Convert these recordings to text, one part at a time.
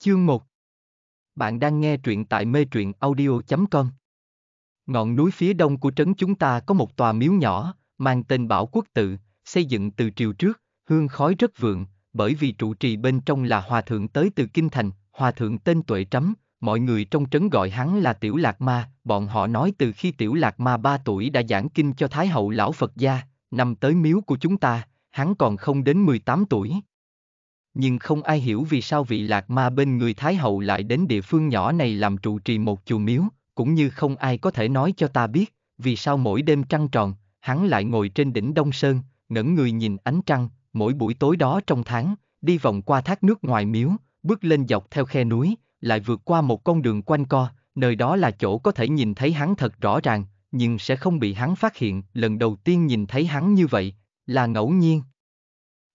Chương 1 Bạn đang nghe truyện tại mê truyện audio.com Ngọn núi phía đông của trấn chúng ta có một tòa miếu nhỏ, mang tên Bảo Quốc Tự, xây dựng từ triều trước, hương khói rất vượng, bởi vì trụ trì bên trong là hòa thượng tới từ Kinh Thành, hòa thượng tên Tuệ Trắm, mọi người trong trấn gọi hắn là Tiểu Lạc Ma, bọn họ nói từ khi Tiểu Lạc Ma 3 tuổi đã giảng kinh cho Thái Hậu Lão Phật Gia, nằm tới miếu của chúng ta, hắn còn không đến 18 tuổi nhưng không ai hiểu vì sao vị lạc ma bên người Thái Hậu lại đến địa phương nhỏ này làm trụ trì một chùa miếu, cũng như không ai có thể nói cho ta biết, vì sao mỗi đêm trăng tròn, hắn lại ngồi trên đỉnh Đông Sơn, ngẩng người nhìn ánh trăng, mỗi buổi tối đó trong tháng, đi vòng qua thác nước ngoài miếu, bước lên dọc theo khe núi, lại vượt qua một con đường quanh co, nơi đó là chỗ có thể nhìn thấy hắn thật rõ ràng, nhưng sẽ không bị hắn phát hiện, lần đầu tiên nhìn thấy hắn như vậy, là ngẫu nhiên.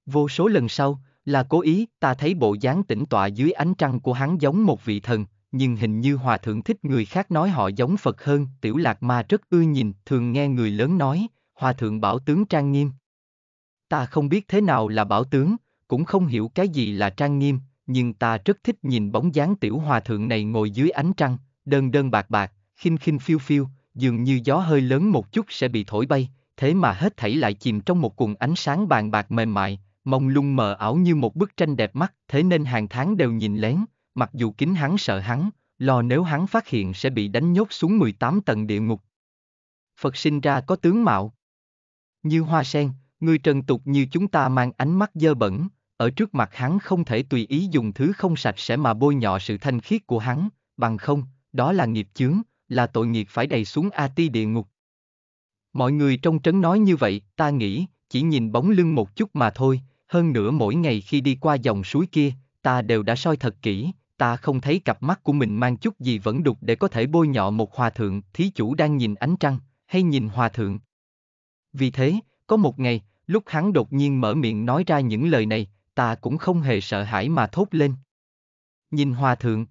Vô số lần sau, là cố ý, ta thấy bộ dáng tĩnh tọa dưới ánh trăng của hắn giống một vị thần, nhưng hình như hòa thượng thích người khác nói họ giống Phật hơn, tiểu lạc ma rất ưa nhìn, thường nghe người lớn nói, hòa thượng bảo tướng trang nghiêm. Ta không biết thế nào là bảo tướng, cũng không hiểu cái gì là trang nghiêm, nhưng ta rất thích nhìn bóng dáng tiểu hòa thượng này ngồi dưới ánh trăng, đơn đơn bạc bạc, khinh khinh phiêu phiêu, dường như gió hơi lớn một chút sẽ bị thổi bay, thế mà hết thảy lại chìm trong một cuồng ánh sáng bàn bạc mềm mại, mông lung mờ ảo như một bức tranh đẹp mắt, thế nên hàng tháng đều nhìn lén, mặc dù kính hắn sợ hắn, lo nếu hắn phát hiện sẽ bị đánh nhốt xuống 18 tầng địa ngục. Phật sinh ra có tướng mạo. Như hoa sen, người trần tục như chúng ta mang ánh mắt dơ bẩn, ở trước mặt hắn không thể tùy ý dùng thứ không sạch sẽ mà bôi nhọ sự thanh khiết của hắn, bằng không, đó là nghiệp chướng, là tội nghiệp phải đầy xuống A ti địa ngục. Mọi người trong trấn nói như vậy, ta nghĩ, chỉ nhìn bóng lưng một chút mà thôi, hơn nữa mỗi ngày khi đi qua dòng suối kia, ta đều đã soi thật kỹ, ta không thấy cặp mắt của mình mang chút gì vẫn đục để có thể bôi nhọ một hòa thượng, thí chủ đang nhìn ánh trăng, hay nhìn hòa thượng. Vì thế, có một ngày, lúc hắn đột nhiên mở miệng nói ra những lời này, ta cũng không hề sợ hãi mà thốt lên. Nhìn hòa thượng.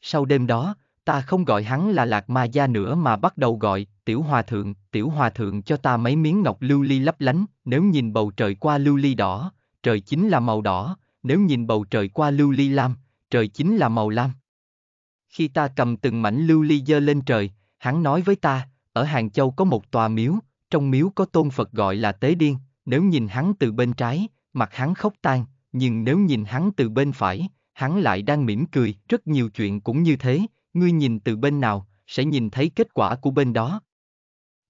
Sau đêm đó, ta không gọi hắn là lạc ma gia nữa mà bắt đầu gọi, tiểu hòa thượng, tiểu hòa thượng cho ta mấy miếng ngọc lưu ly lấp lánh, nếu nhìn bầu trời qua lưu ly đỏ, trời chính là màu đỏ, nếu nhìn bầu trời qua lưu ly lam, trời chính là màu lam. Khi ta cầm từng mảnh lưu ly dơ lên trời, hắn nói với ta, ở Hàng Châu có một tòa miếu, trong miếu có tôn Phật gọi là Tế Điên, nếu nhìn hắn từ bên trái, mặt hắn khóc tan, nhưng nếu nhìn hắn từ bên phải, hắn lại đang mỉm cười, rất nhiều chuyện cũng như thế, ngươi nhìn từ bên nào, sẽ nhìn thấy kết quả của bên đó.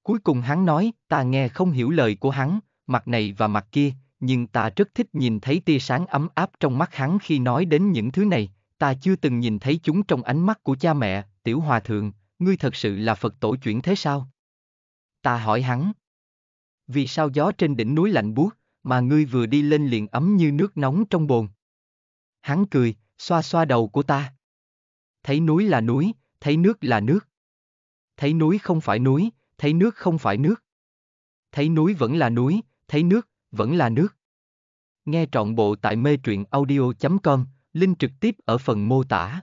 Cuối cùng hắn nói, ta nghe không hiểu lời của hắn, mặt này và mặt kia, nhưng ta rất thích nhìn thấy tia sáng ấm áp trong mắt hắn khi nói đến những thứ này, ta chưa từng nhìn thấy chúng trong ánh mắt của cha mẹ, tiểu hòa thượng, ngươi thật sự là Phật tổ chuyển thế sao? Ta hỏi hắn, vì sao gió trên đỉnh núi lạnh buốt, mà ngươi vừa đi lên liền ấm như nước nóng trong bồn? Hắn cười, xoa xoa đầu của ta thấy núi là núi, thấy nước là nước. Thấy núi không phải núi, thấy nước không phải nước. Thấy núi vẫn là núi, thấy nước, vẫn là nước. Nghe trọn bộ tại mê truyện audio.com, link trực tiếp ở phần mô tả.